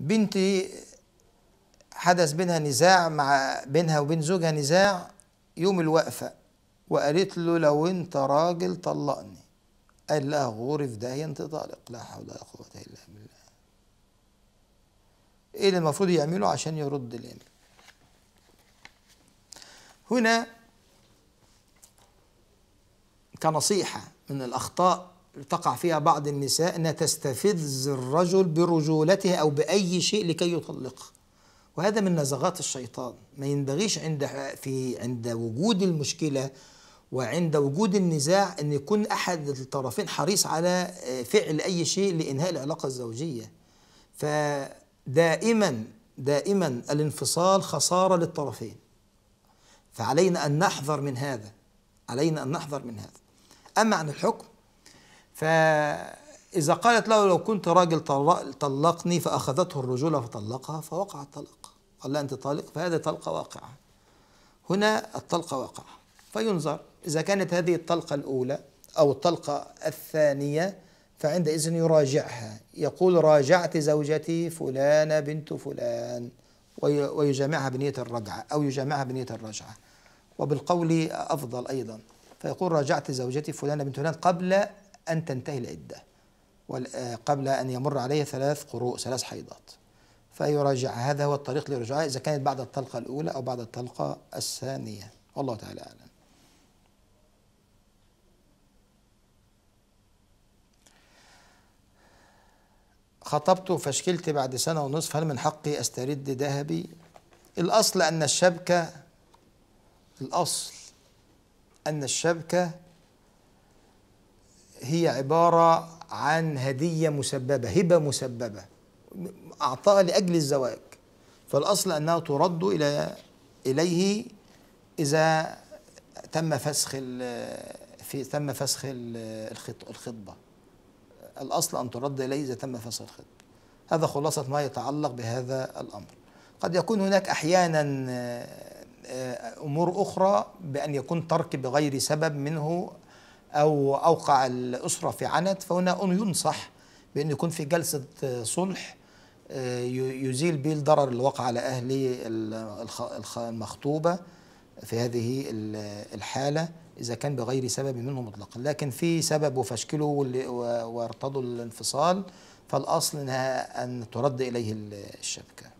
بنتي حدث بينها نزاع مع بينها وبين زوجها نزاع يوم الوقفة وقالت له لو انت راجل طلقني قال لها غرف داهية انت طالق لا حول ولا قوة الا بالله ايه اللي المفروض يعمله عشان يرد الامر هنا كنصيحة من الأخطاء تقع فيها بعض النساء أنها تستفز الرجل برجولته أو بأي شيء لكي يطلقها وهذا من نزغات الشيطان ما ينبغيش عند في عند وجود المشكلة وعند وجود النزاع أن يكون أحد الطرفين حريص على آه، فعل أي شيء لإنهاء العلاقة الزوجية فدائما دائما الانفصال خسارة للطرفين فعلينا أن نحذر من هذا علينا أن نحذر من هذا أما عن الحكم فإذا قالت له لو كنت راجل طلقني فأخذته الرجولة فطلقها فوقع الطلاق قال لا أنت طالق فهذه طلقة واقعة هنا الطلقة واقعة فينظر إذا كانت هذه الطلقة الأولى أو الطلقة الثانية فعندئذ يراجعها يقول راجعت زوجتي فلانة بنت فلان ويجامعها بنية الرجعة أو يجامعها بنية الرجعة وبالقول أفضل أيضا فيقول راجعت زوجتي فلانة بنت فلان قبل أن تنتهي العدة آه، قبل أن يمر عليها ثلاث قروء ثلاث حيضات فيراجع هذا هو الطريق لرجعها إذا كانت بعد الطلقة الأولى أو بعد الطلقة الثانية والله تعالى أعلم خطبت فشكلت بعد سنة ونصف هل من حقي أسترد ذهبي الأصل أن الشبكة الأصل أن الشبكة هي عبارة عن هدية مسببة هبة مسببة أعطاها لأجل الزواج فالأصل أنها ترد إلى إليه إذا تم فسخ في تم فسخ الخطبة الأصل أن ترد إليه إذا تم فسخ الخطبة هذا خلاصة ما يتعلق بهذا الأمر قد يكون هناك أحيانا آه، آه، أمور أخرى بأن يكون ترك بغير سبب منه أو أوقع الأسرة في عنت فهنا ينصح بأن يكون في جلسة آه، صلح آه، يزيل به الضرر اللي وقع على أهل المخطوبة في هذه الحالة إذا كان بغير سبب منه مطلقا لكن في سبب وفشكله وارتضوا الانفصال فالأصل أنها أن ترد إليه الشبكة